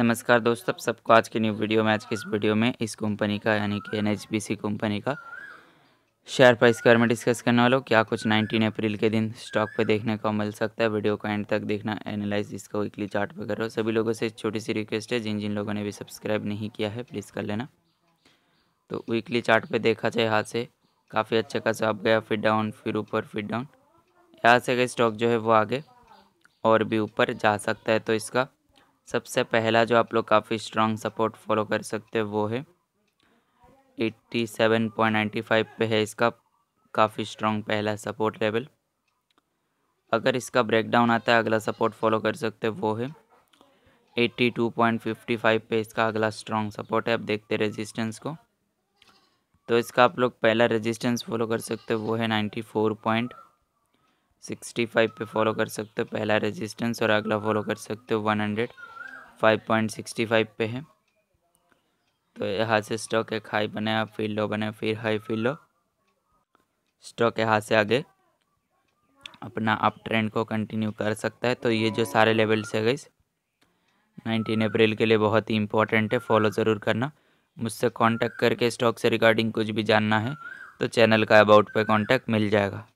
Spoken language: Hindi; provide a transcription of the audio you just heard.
नमस्कार दोस्तों आप सबको आज के न्यू वीडियो में आज के इस वीडियो में इस कंपनी का यानी कि एन कंपनी का शेयर प्राइस के बारे में डिस्कस करने वालों क्या कुछ 19 अप्रैल के दिन स्टॉक पे देखने को मिल सकता है वीडियो को एंड तक देखना एनालाइज इसका वीकली चार्ट पे कर सभी लोगों से छोटी सी रिक्वेस्ट है जिन जिन लोगों ने भी सब्सक्राइब नहीं किया है प्लीज़ कर लेना तो वीकली चार्ट पे देखा जाए यहाँ से काफ़ी अच्छा खासा आप गया फिर डाउन फिर ऊपर फिर डाउन यहाँ से स्टॉक जो है वो आगे और भी ऊपर जा सकता है तो इसका सबसे पहला जो आप लोग काफ़ी स्ट्रॉन्ग सपोर्ट फॉलो कर सकते हो वो है eighty seven point ninety five पर है इसका काफ़ी स्ट्रॉन्ग पहला सपोर्ट लेवल अगर इसका ब्रेकडाउन आता है अगला सपोर्ट फॉलो कर सकते हो वो है eighty two point fifty five पर इसका अगला स्ट्रॉन्ग सपोर्ट है आप देखते रेजिस्टेंस को तो इसका आप लोग पहला रेजिस्टेंस फॉलो कर सकते हो वो है ninety four point sixty five पर फॉलो कर सकते हो पहला रेजिस्टेंस और अगला फॉलो कर सकते हो वन हंड्रेड 5.65 पे है तो यहाँ से स्टॉक एक हाई बनाया फिर लो बनाया फिर हाई फिर लो स्टॉक यहाँ से आगे अपना अप ट्रेंड को कंटिन्यू कर सकता है तो ये जो सारे लेवल्स है गई नाइनटीन अप्रैल के लिए बहुत ही इंपॉर्टेंट है फॉलो ज़रूर करना मुझसे कांटेक्ट करके स्टॉक से रिगार्डिंग कुछ भी जानना है तो चैनल का अबाउट पे कांटेक्ट मिल जाएगा